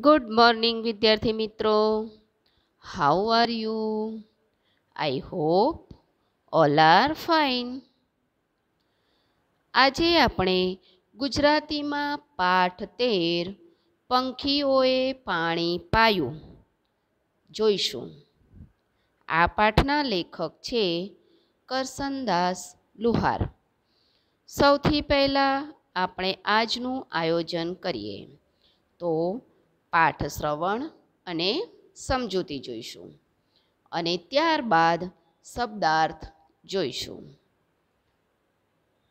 Good morning વિદ્યાર્થી મિત્રો how are you I hope all are fine આજે આપણે ગુજરાતીમાં પાઠ તેર પંખીઓએ પાણી પાયું જોઈશું આ પાઠના લેખક છે કરસનદાસ લુહાર સૌથી પહેલાં આપણે આજનું આયોજન કરીએ તો પાઠ શ્રવણ અને સમજૂતી જોઈશું અને ત્યારબાદ શબ્દાર્થ જોઈશું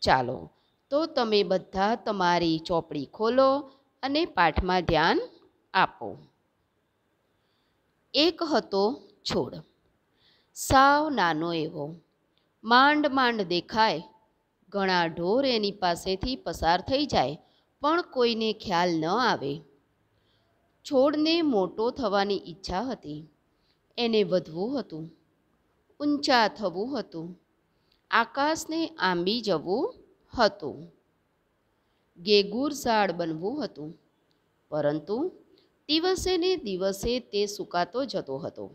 ચાલો તો તમે બધા તમારી ચોપડી ખોલો અને પાઠમાં ધ્યાન આપો એક હતો છોડ સાવ નાનો એવો માંડ માંડ દેખાય ઘણા ઢોર એની પાસેથી પસાર થઈ જાય પણ કોઈને ખ્યાલ ન આવે છોડને મોટો થવાની ઈચ્છા હતી એને વધવું હતું ઊંચા થવું હતું આકાશને આંબી જવું હતું ગેગુર ઝાડ બનવું હતું પરંતુ દિવસે ને દિવસે તે સુકાતો જતો હતો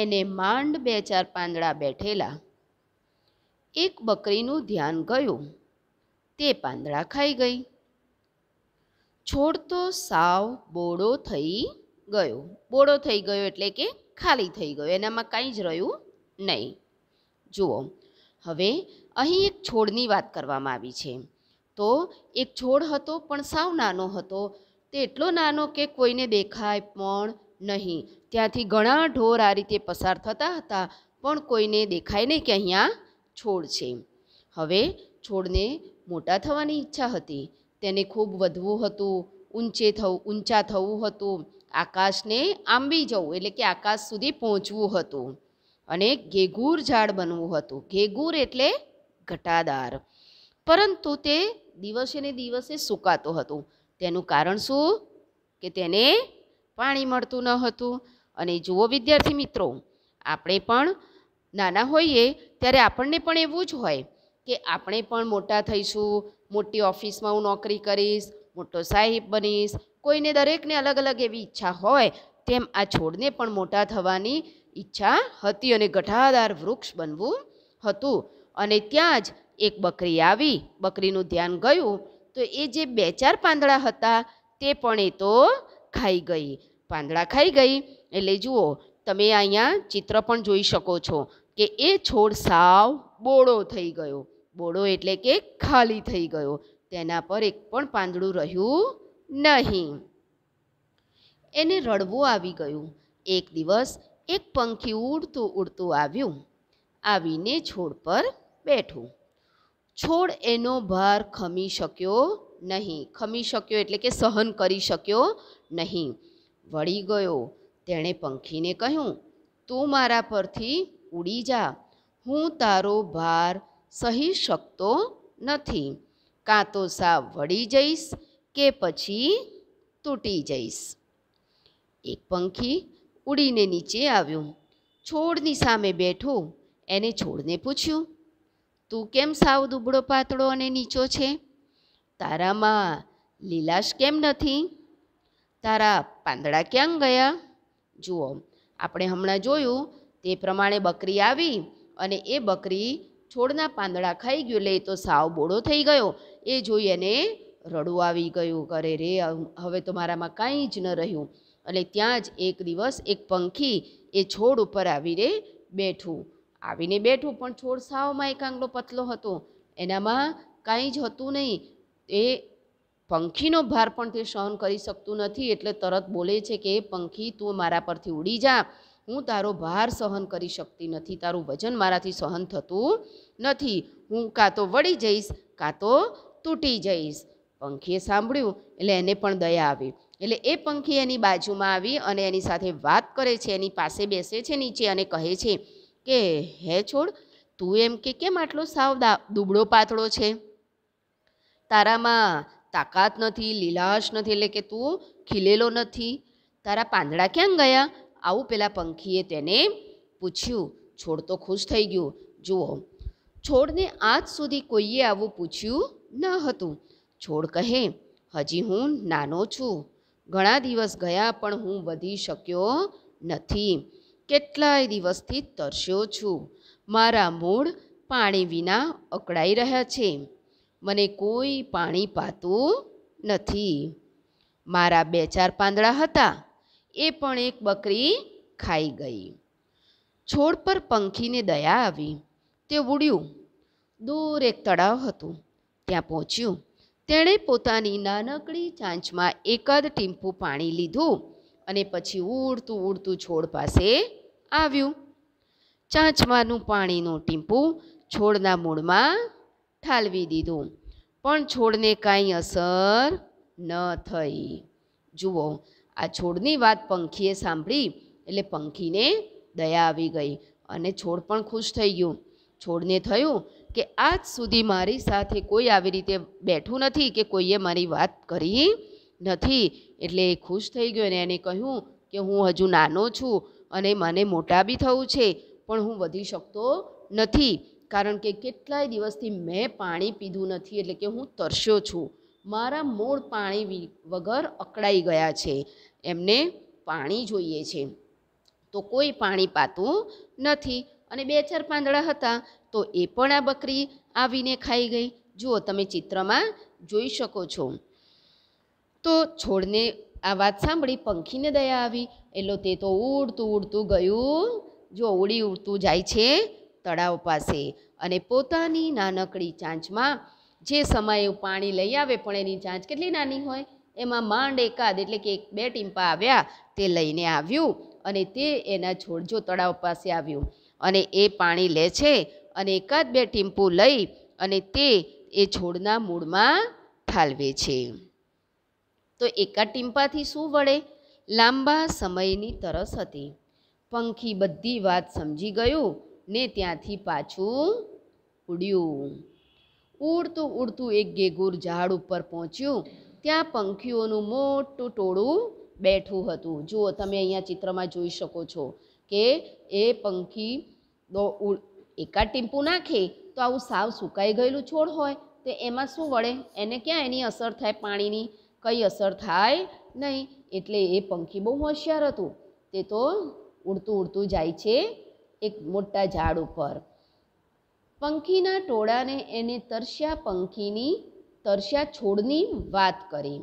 એને માંડ બે ચાર પાંદડા બેઠેલા એક બકરીનું ધ્યાન ગયું તે પાંદડા ખાઈ ગઈ છોડ તો સાવ બોળો થઈ ગયો બોળો થઈ ગયો એટલે કે ખાલી થઈ ગયો એનામાં કાંઈ જ રહ્યું નહીં જુઓ હવે અહીં એક છોડની વાત કરવામાં આવી છે તો એક છોડ હતો પણ સાવ નાનો હતો તે એટલો નાનો કે કોઈને દેખાય પણ નહીં ત્યાંથી ઘણા ઢોર આ રીતે પસાર થતા હતા પણ કોઈને દેખાય નહીં કે અહીંયા છોડ છે હવે છોડને મોટા થવાની ઈચ્છા હતી તેને ખૂબ વધવું હતું ઊંચે થવું ઊંચા થવું હતું આકાશને આંબી જવું એટલે કે આકાશ સુધી પહોંચવું હતું અને ઘેઘૂર ઝાડ બનવું હતું ઘેઘૂર એટલે ઘટાદાર પરંતુ તે દિવસે ને દિવસે સુકાતો હતો તેનું કારણ શું કે તેને પાણી મળતું ન હતું અને જુઓ વિદ્યાર્થી મિત્રો આપણે પણ નાના હોઈએ ત્યારે આપણને પણ એવું જ હોય કે આપણે પણ મોટા થઈશું મોટી ઓફિસમાં હું નોકરી કરીશ મોટો સાહેબ બનીશ કોઈને દરેકને અલગ અલગ એવી ઈચ્છા હોય તેમ આ છોડને પણ મોટા થવાની ઈચ્છા હતી અને ગઠાદાર વૃક્ષ બનવું હતું અને ત્યાં જ એક બકરી આવી બકરીનું ધ્યાન ગયું તો એ જે બે ચાર પાંદડા હતા તે પણ એ તો ખાઈ ગઈ પાંદડા ખાઈ ગઈ એટલે જુઓ તમે અહીંયા ચિત્ર પણ જોઈ શકો છો કે એ છોડ સાવ બોળો થઈ ગયો બોળો એટલે કે ખાલી થઈ ગયો તેના પર એક પણ પાંદડું રહ્યું નહીં એને રડવું આવી ગયું એક દિવસ એક પંખી ઉડતું ઉડતું આવ્યું આવીને છોડ પર બેઠું છોડ એનો ભાર ખમી શક્યો નહીં ખમી શક્યો એટલે કે સહન કરી શક્યો નહીં વળી ગયો તેણે પંખીને કહ્યું તું મારા પરથી ઉડી જા હું તારો ભાર સહી શકતો નથી કાં તો સાવ વળી જઈશ કે પછી તૂટી જઈશ એક પંખી ઉડીને નીચે આવ્યું છોડની સામે બેઠો એને છોડને પૂછ્યું તું કેમ સાવ દુબળો પાતળો અને નીચો છે તારામાં લીલાશ કેમ નથી તારા પાંદડા ક્યાં ગયા જુઓ આપણે હમણાં જોયું તે પ્રમાણે બકરી આવી અને એ બકરી છોડના પાંદડા ખાઈ ગયું લે તો સાવ બોળો થઈ ગયો એ જોઈ એને રડું આવી ગયું કરે રે હવે તો મારામાં કાંઈ જ ન રહ્યું એટલે ત્યાં જ એક દિવસ એક પંખી એ છોડ ઉપર આવીને બેઠું આવીને બેઠું પણ છોડ સાવમાં એક આંગળો પતલો હતો એનામાં કાંઈ જ હતું નહીં એ પંખીનો ભાર પણ તે સહન કરી શકતું નથી એટલે તરત બોલે છે કે પંખી તું મારા પરથી ઉડી જા હું તારો ભાર સહન કરી શકતી નથી તારું વજન મારાથી સહન થતું નથી હું કાં તો વળી જઈશ કાં તો તૂટી જઈશ પંખીએ સાંભળ્યું એટલે એને પણ દયા આવી એટલે એ પંખી એની બાજુમાં આવી અને એની સાથે વાત કરે છે એની પાસે બેસે છે નીચે અને કહે છે કે હે છોડ તું એમ કે કેમ આટલો સાવ દુબળો પાતળો છે તારામાં તાકાત નથી લીલાશ નથી એટલે કે તું ખીલેલો નથી તારા પાંદડા ક્યાં ગયા આવું પેલા પંખીએ તેને પૂછ્યું છોડ તો ખુશ થઈ ગયું જુઓ છોડને આજ સુધી કોઈએ આવું પૂછ્યું ન હતું છોડ કહે હજી હું નાનો છું ઘણા દિવસ ગયા પણ હું વધી શક્યો નથી કેટલાય દિવસથી તરસ્યો છું મારા મૂળ પાણી વિના અકળાઈ રહ્યા છે મને કોઈ પાણી પાતું નથી મારા બે ચાર પાંદડા હતા એ પણ એક બકરી ખાઈ ગઈ છોડ પર પંખીને દયા આવી તે ઉડ્યું દૂર એક તળાવ હતું ત્યાં પહોંચ્યું તેણે પોતાની નાનકડી ચાંચમાં એક જ ટીમ્પુ પાણી લીધું અને પછી ઉડતું ઉડતું છોડ પાસે આવ્યું ચાંચમાંનું પાણીનું ટીમ્પુ છોડના મૂળમાં ઠાલવી દીધું પણ છોડને કાંઈ અસર ન થઈ જુઓ આ છોડની વાત પંખીએ સાંભળી એટલે પંખીને દયા આવી ગઈ અને છોડ પણ ખુશ થઈ ગયું છોડને થયું કે આજ સુધી મારી સાથે કોઈ આવી રીતે બેઠું નથી કે કોઈએ મારી વાત કરી નથી એટલે એ ખુશ થઈ ગયો અને એને કહ્યું કે હું હજુ નાનો છું અને મને મોટા બી થવું છે પણ હું વધી શકતો નથી કારણ કે કેટલાય દિવસથી મેં પાણી પીધું નથી એટલે કે હું તરસ્યો છું મારા મૂળ પાણી વગર અકળાઈ ગયા છે એમને પાણી જોઈએ છે તો કોઈ પાણી પાતું નથી અને બે ચાર પાંદડા હતા તો એ પણ આ બકરી આવીને ખાઈ ગઈ જુઓ તમે ચિત્રમાં જોઈ શકો છો તો છોડને આ વાત સાંભળી પંખીને દયા આવી એટલો તે તો ઉડતું ઉડતું ગયું જો ઉડી ઉડતું જાય છે તળાવ પાસે અને પોતાની નાનકડી ચાંચમાં જે સમયે પાણી લઈ આવે પણ એની ચાંચ કેટલી નાની હોય એમાં માંડ એકાદ એટલે કે એક બે ટીમ્પા આવ્યા તે લઈને આવ્યું અને તે એના છોડજો તળાવ પાસે આવ્યું અને એ પાણી લે છે અને એકાદ બે ટીમ્પુ લઈ અને તે એ છોડના મૂળમાં ઠાલવે છે તો એકાદ ટીમ્પાથી શું વળે લાંબા સમયની તરસ હતી પંખી બધી વાત સમજી ગયું ને ત્યાંથી પાછું ઉડ્યું ઉડતું ઉડતું એક ગેગુર ઝાડ ઉપર પહોંચ્યું ત્યાં પંખીઓનું મોટું ટોળું બેઠું હતું જુઓ તમે અહીંયા ચિત્રમાં જોઈ શકો છો કે એ પંખી એકાદ ટીમ્પુ નાખે તો આવું સાવ સુકાઈ ગયેલું છોડ હોય તો એમાં શું વળે એને ક્યાં એની અસર થાય પાણીની કંઈ અસર થાય નહીં એટલે એ પંખી બહુ હોશિયાર હતું તે તો ઉડતું ઉડતું જાય છે એક મોટા ઝાડ ઉપર પંખીના ટોળાને એને તરસ્યા પંખીની તરસ્યા છોડની વાત કરી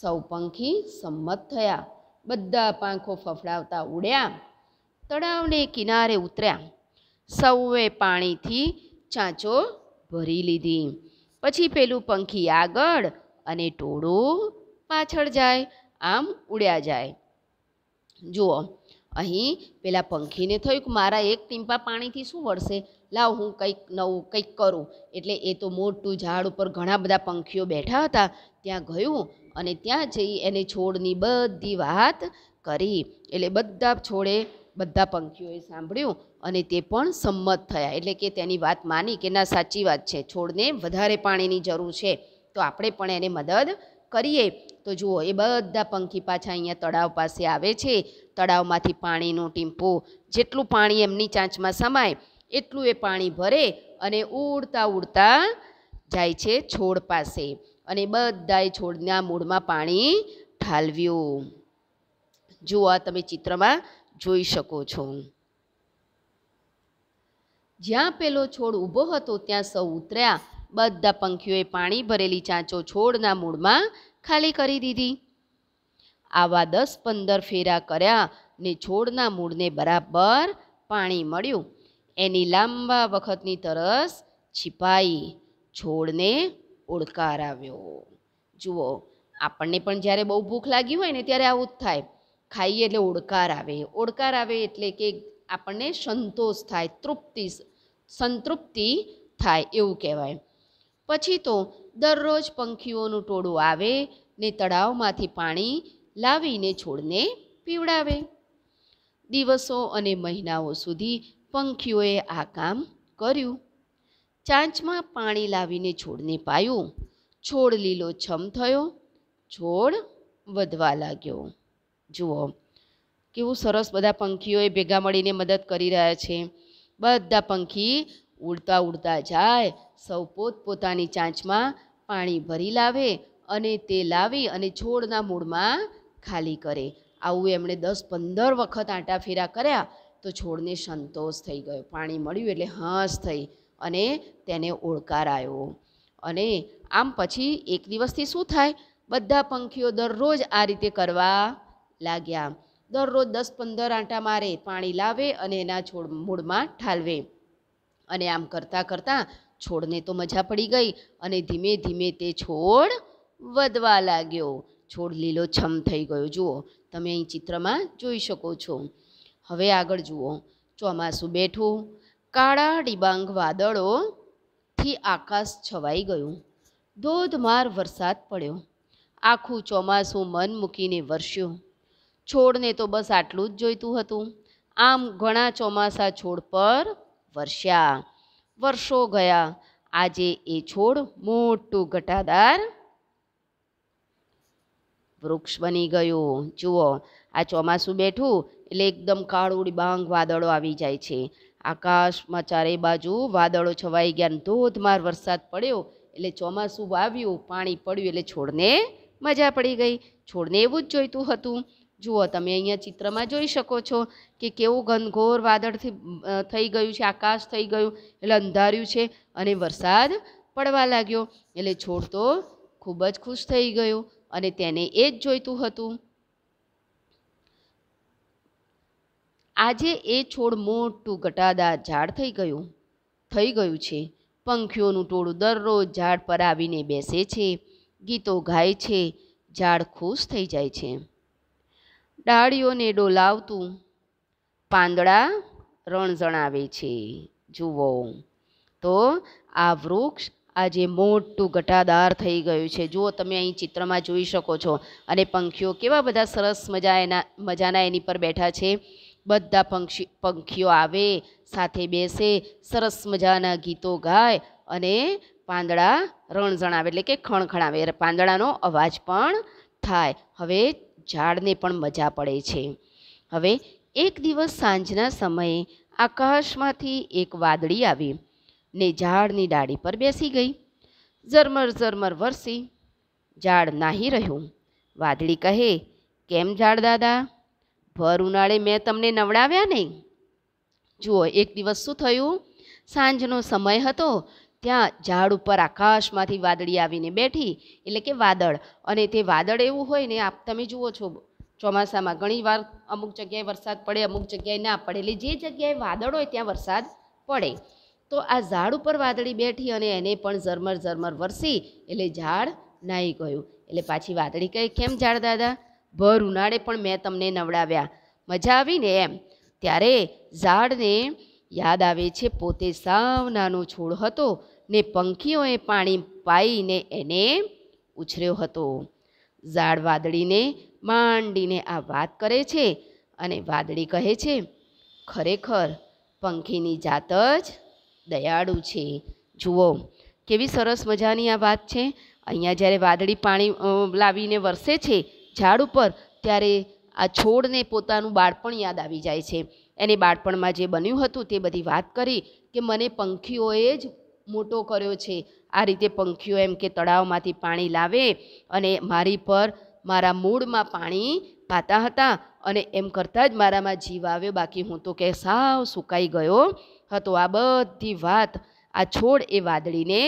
સૌ પંખી સંમત થયા બધા પાંખો ફફડાવતા ઉડ્યા તળાવને કિનારે ઉતર્યા સૌએ પાણીથી ચાંચો ભરી લીધી પછી પેલું પંખી આગળ અને ટોળું પાછળ જાય આમ ઉડ્યા જાય જુઓ અહીં પેલા પંખીને થયું કે મારા એક ટીમ્પા પાણીથી શું વળશે લાવ હું કંઈક નવું કંઈક કરું એટલે એ તો મોટું ઝાડ ઉપર ઘણા બધા પંખીઓ બેઠા હતા ત્યાં ગયું અને ત્યાં જઈ એને છોડની બધી વાત કરી એટલે બધા છોડે બધા પંખીઓએ સાંભળ્યું અને તે પણ સંમત થયા એટલે કે તેની વાત માની કે ના સાચી વાત છે છોડને વધારે પાણીની જરૂર છે તો આપણે પણ એને મદદ કરીએ તો જુઓ એ બધા પંખી પાછા અહીંયા તળાવ પાસે આવે છે તળાવમાંથી પાણીનું ટીમ્પો જેટલું પાણી એમની ચાંચમાં સમાય એટલું એ પાણી ભરે અને ઉડતા ઉડતા જાય છે છોડ પાસે અને બધાએ છોડના મૂળમાં પાણી ઠાલવ્યું જુઓ આ તમે ચિત્રમાં જોઈ શકો છો જ્યાં પેલો છોડ ઊભો હતો ત્યાં સૌ ઉતર્યા બધા પંખીઓએ પાણી ભરેલી ચાંચો છોડના મૂળમાં ખાલી કરી દીધી આવા દસ પંદર ફેરા કર્યા ને છોડના મૂળને બરાબર પાણી મળ્યું એની લાંબા વખતની તરસ છિપાઈ છોડને ઓળકાર આવ્યો જુઓ આપણને પણ જ્યારે બહુ ભૂખ લાગી હોય ને ત્યારે આવું જ થાય ખાઈએ એટલે ઓળકાર આવે ઓળકાર આવે એટલે કે આપણને સંતોષ થાય તૃપ્તિ સંતૃપ્તિ થાય એવું કહેવાય પછી તો દરરોજ પંખીઓનું ટોળું આવે ને તળાવમાંથી પાણી લાવીને છોડને પીવડાવે દિવસો અને મહિનાઓ સુધી પંખીઓએ આ કામ કર્યું ચાંચમાં પાણી લાવીને છોડને પાયું છોડ લીલો છમ થયો છોડ વધવા લાગ્યો જુઓ કેવું સરસ બધા પંખીઓએ ભેગા મળીને મદદ કરી રહ્યા છે બધા પંખી ઉડતા ઉડતા જાય સૌ પોતપોતાની ચાંચમાં પાણી ભરી લાવે અને તે લાવી અને છોડના મૂળમાં ખાલી કરે આવું એમણે દસ પંદર વખત આંટા ફેરા કર્યા તો છોડને સંતોષ થઈ ગયો પાણી મળ્યું એટલે હાંસ થઈ અને તેને ઓળકાર આવ્યો અને આમ પછી એક દિવસથી શું થાય બધા પંખીઓ દરરોજ આ રીતે કરવા લાગ્યા દરરોજ દસ પંદર આંટા મારે પાણી લાવે અને એના છોડ મૂળમાં ઠાલવે અને આમ કરતાં કરતાં છોડને તો મજા પડી ગઈ અને ધીમે ધીમે તે છોડ વધવા લાગ્યો છોડ લીલોછમ થઈ ગયો જુઓ તમે અહીં ચિત્રમાં જોઈ શકો છો હવે આગળ જુઓ ચોમાસું બેઠું કાળા ડિબાંગ વાદળોથી આકાશ છવાઈ ગયું ધોધમાર વરસાદ પડ્યો આખું ચોમાસું મન મૂકીને વરસ્યું છોડને તો બસ આટલું જ જોઈતું હતું આમ ઘણા ચોમાસા છોડ પર વરસ્યા વર્ષો ગયા આજે એ છોડ મોટું ઘટાદાર વૃક્ષ બની ગયું જુઓ આ ચોમાસું બેઠું એટલે એકદમ કાળુડી બાંગ વાદળો આવી જાય છે આકાશમાં ચારે બાજુ વાદળો છવાઈ ગયા ધોધમાર વરસાદ પડ્યો એટલે ચોમાસું વાવ્યું પાણી પડ્યું એટલે છોડને મજા પડી ગઈ છોડને એવું જ જોઈતું હતું જુઓ તમે અહીંયા ચિત્રમાં જોઈ શકો છો કે કેવું ઘનઘોર વાદળથી થઈ ગયું છે આકાશ થઈ ગયું એટલે અંધાર્યું છે અને વરસાદ પડવા લાગ્યો એટલે છોડ તો ખૂબ જ ખુશ થઈ ગયો અને તેને એ જ જોઈતું હતું આજે એ છોડ મોટું ઘટાદાર ઝાડ થઈ ગયું થઈ ગયું છે પંખીઓનું ટોળું દરરોજ ઝાડ પર આવીને બેસે છે ગીતો ગાય છે ઝાડ ખુશ થઈ જાય છે ડાળીઓને ડોલાવતું પાંદડા રણ જણાવે છે જુઓ તો આ વૃક્ષ આજે મોટું ઘટાદાર થઈ ગયું છે જુઓ તમે અહીં ચિત્રમાં જોઈ શકો છો અને પંખીઓ કેવા બધા સરસ મજા એના મજાના એની પર બેઠા છે બધા પંક્ષી પંખીઓ આવે સાથે બેસે સરસ મજાના ગીતો ગાય અને પાંદડા રણઝણાવે એટલે કે ખણખણાવે પાંદડાનો અવાજ પણ થાય હવે ઝાડને પણ મજા પડે છે હવે એક દિવસ સાંજના સમયે આકાશમાંથી એક વાદળી આવી ને ઝાડની ડાળી પર બેસી ગઈ ઝરમર ઝરમર વરસી ઝાડ નાહી રહ્યું વાદળી કહે કેમ ઝાડ દાદા ભર ઉનાળે મેં તમને નવડાવ્યા નહીં જુઓ એક દિવસ શું થયું સાંજનો સમય હતો ત્યાં ઝાડ ઉપર આકાશમાંથી વાદળી આવીને બેઠી એટલે કે વાદળ અને તે વાદળ એવું હોય ને આપ તમે જુઓ છો ચોમાસામાં ઘણી વાર અમુક જગ્યાએ વરસાદ પડે અમુક જગ્યાએ ના પડે એટલે જે જગ્યાએ વાદળ હોય ત્યાં વરસાદ પડે તો આ ઝાડ ઉપર વાદળી બેઠી અને એને પણ ઝરમર ઝરમર વરસી એટલે ઝાડ નાહી ગયું એટલે પાછી વાદળી કહે કેમ ઝાડ દાદા ભર ઉનાળે પણ મેં તમને નવડાવ્યા મજા આવીને એમ ત્યારે ઝાડને યાદ આવે છે પોતે સાવ નાનો છોડ હતો ને પંખીઓએ પાણી પાઈને એને ઉછર્યો હતો ઝાડ વાદળીને માંડીને આ વાત કરે છે અને વાદળી કહે છે ખરેખર પંખીની જાત જ દયાળુ છે જુઓ કેવી સરસ મજાની આ વાત છે અહીંયા જ્યારે વાદળી પાણી લાવીને વરસે છે ઝાડ ઉપર ત્યારે આ છોડને પોતાનું બાળપણ યાદ આવી જાય છે એને બાળપણમાં જે બન્યું હતું તે બધી વાત કરી કે મને પંખીઓએ જ મોટો કર્યો છે આ રીતે પંખીઓ એમ કે તળાવમાંથી પાણી લાવે અને મારી પર મારા મૂળમાં પાણી પાતા હતા અને એમ કરતાં જ મારામાં જીવ આવ્યો બાકી હું તો કે સાવ સુકાઈ ગયો હતો આ બધી વાત આ છોડ એ વાદળીને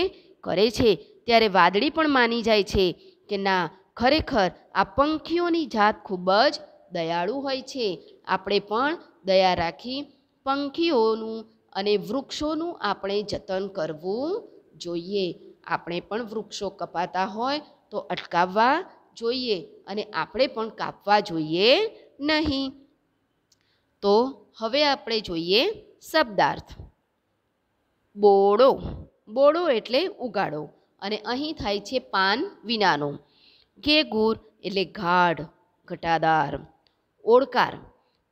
કરે છે ત્યારે વાદળી પણ માની જાય છે કે ના ખરેખર આ પંખીઓની જાત ખૂબ જ દયાળુ હોય છે આપણે પણ દયા રાખી પંખીઓનું અને વૃક્ષોનું આપણે જતન કરવું જોઈએ આપણે પણ વૃક્ષો કપાતા હોય તો અટકાવવા જોઈએ અને આપણે પણ કાપવા જોઈએ નહીં તો હવે આપણે જોઈએ શબ્દાર્થ બોળો બોળો એટલે ઉગાડો અને અહીં થાય છે પાન વિનાનો ઘેઘૂર એટલે ગાઢ ઘટાદાર ઓળકાર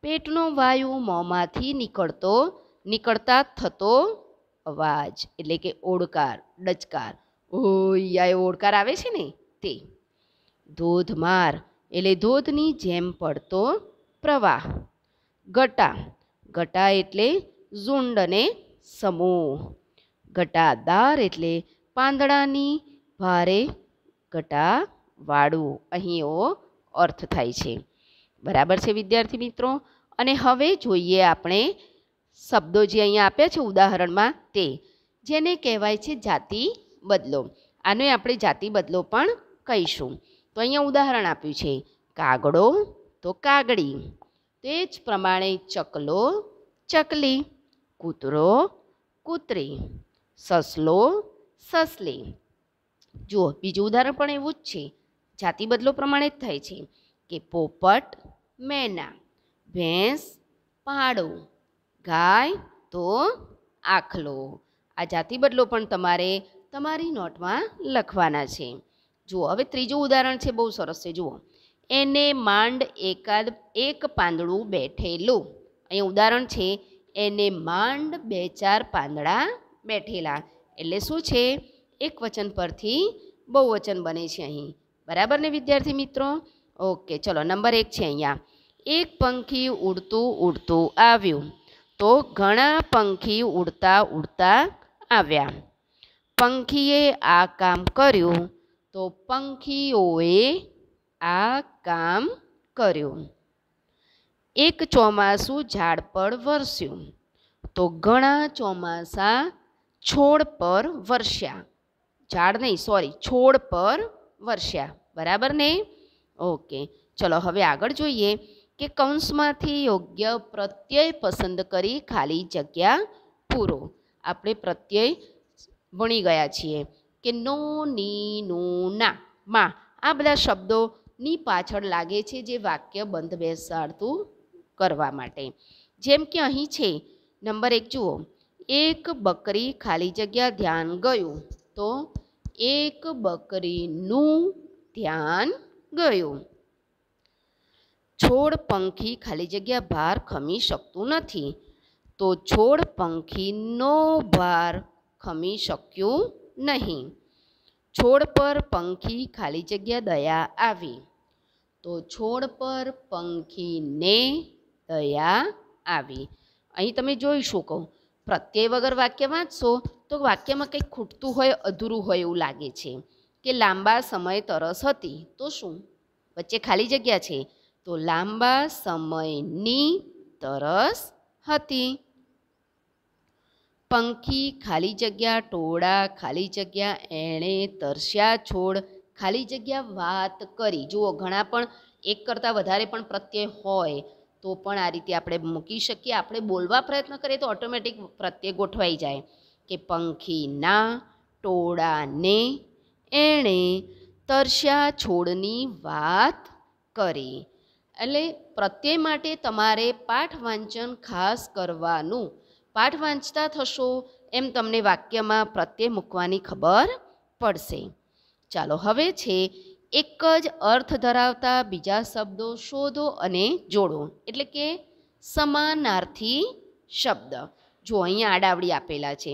પેટનો વાયુ મોંમાંથી નીકળતો નીકળતા થતો અવાજ એટલે કે ઓળકાર ડચકાર ઓય આ ઓડકાર આવે છે ને તે ધોધમાર એટલે ધોધની જેમ પડતો પ્રવાહ ગટા ગટા એટલે ઝુંડ અને સમૂહ ગટાદાર એટલે પાંદડાની ભારે ગટા વાળું અહીં એવો અર્થ થાય છે બરાબર છે વિદ્યાર્થી મિત્રો અને હવે જોઈએ આપણે શબ્દો જે અહીંયા આપ્યા છે ઉદાહરણમાં તે જેને કહેવાય છે જાતિ બદલો આને આપણે જાતિ બદલો પણ કહીશું તો અહીંયા ઉદાહરણ આપ્યું છે કાગડો તો કાગડી તે જ પ્રમાણે ચકલો ચકલી કૂતરો કૂતરી સસલો સસલી જુઓ બીજું ઉદાહરણ પણ એવું જ છે જાતિ બદલો પ્રમાણે જ થાય છે કે પોપટ મેના ભેંસ પાડો ગાય તો આખલો આ જાતિ બદલો પણ તમારે તમારી નોટમાં લખવાના છે જુઓ હવે ત્રીજું ઉદાહરણ છે બહુ સરસ છે જુઓ એને માંડ એકાદ એક પાંદડું બેઠેલું અહીં ઉદાહરણ છે એને માંડ બે ચાર પાંદડા બેઠેલા એટલે શું છે એક વચન પરથી બહુ વચન બને છે અહીં બરાબર ને વિદ્યાર્થી મિત્રો ઓકે ચલો નંબર એક છે અહીંયા એક પંખી ઉડતું ઉડતું આવ્યું તો ઘણા પંખી ઉડતા ઉડતા આવ્યા પંખીએ આ કામ કર્યું તો પંખીઓએ આ કામ કર્યું એક ચોમાસું ઝાડ પર વરસ્યું તો ઘણા ચોમાસા છોડ પર વરસ્યા ઝાડ નહીં સોરી છોડ પર વર્ષ્યા બરાબર ને ઓકે ચલો હવે આગળ જોઈએ કે કૌંસમાંથી યોગ્ય પ્રત્યય પસંદ કરી ખાલી જગ્યા પૂરો આપણે પ્રત્યય ભણી ગયા છીએ કે નો ની નું ના માં આ બધા શબ્દોની પાછળ લાગે છે જે વાક્ય બંધ બેસાડતું કરવા માટે જેમ કે અહીં છે નંબર એક જુઓ એક બકરી ખાલી જગ્યા ધ્યાન ગયું તો એક બકરીનું ધ્યાન ગયું છોડ પંખી ખાલી જગ્યા ભાર ખમી શકતું નથી તો છોડ પંખીનો ભાર ખમી શક્યું નહીં છોડ પર પંખી ખાલી જગ્યા દયા આવી તો છોડ પર પંખીને દયા આવી અહીં તમે જોઈ શકો પ્રત્યય વગર વાક્ય વાંચશો તો વાક્યમાં કંઈક ખૂટતું હોય અધૂરું હોય એવું લાગે છે કે લાંબા સમય તરસ હતી તો શું વચ્ચે ખાલી જગ્યા છે તો લાંબા સમયની તરસ હતી પંખી ખાલી જગ્યા ટોળા ખાલી જગ્યા એણે તરસ્યા છોડ ખાલી જગ્યા વાત કરી જુઓ ઘણા પણ એક કરતાં વધારે પણ પ્રત્યય હોય તો પણ આ રીતે આપણે મૂકી શકીએ આપણે બોલવા પ્રયત્ન કરીએ તો ઓટોમેટિક પ્રત્યય ગોઠવાઈ જાય કે પંખીના ટોળાને એણે તરસ્યા છોડની વાત કરી એટલે પ્રત્યય માટે તમારે પાઠ વાંચન ખાસ કરવાનું પાઠ વાંચતા થશો એમ તમને વાક્યમાં પ્રત્યય મૂકવાની ખબર પડશે ચાલો હવે છે એક જ અર્થ ધરાવતા બીજા શબ્દો શોધો અને જોડો એટલે કે સમાનાર્થી શબ્દ જો અહીંયા આડાવડી આપેલા છે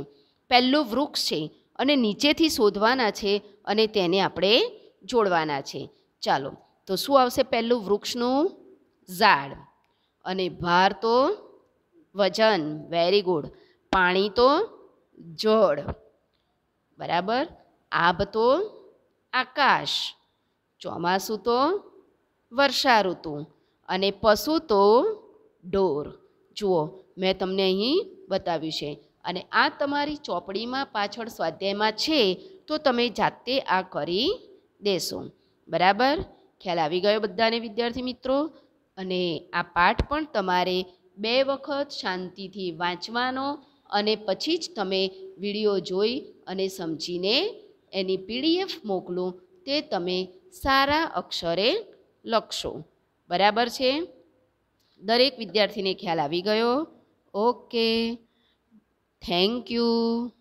પહેલું વૃક્ષ છે અને નીચેથી શોધવાના છે અને તેને આપણે જોડવાના છે ચાલો તો શું આવશે પહેલું વૃક્ષનું ઝાડ અને ભાર તો વજન વેરી ગુડ પાણી તો જળ બરાબર આભ તો આકાશ ચોમાસું તો વર્ષા ઋતુ અને પશુ તો ઢોર જુઓ મેં તમને અહીં બતાવ્યું છે અને આ તમારી ચોપડીમાં પાછળ સ્વાધ્યાયમાં છે તો તમે જાતે આ કરી દેશો બરાબર ખ્યાલ આવી ગયો બધાને વિદ્યાર્થી મિત્રો અને આ પાઠ પણ તમારે બે વખત શાંતિથી વાંચવાનો અને પછી જ તમે વિડીયો જોઈ અને સમજીને એની પીડીએફ મોકલો તે તમે સારા અક્ષરે લખશો બરાબર છે દરેક વિદ્યાર્થીને ખ્યાલ આવી ગયો ઓકે Thank you.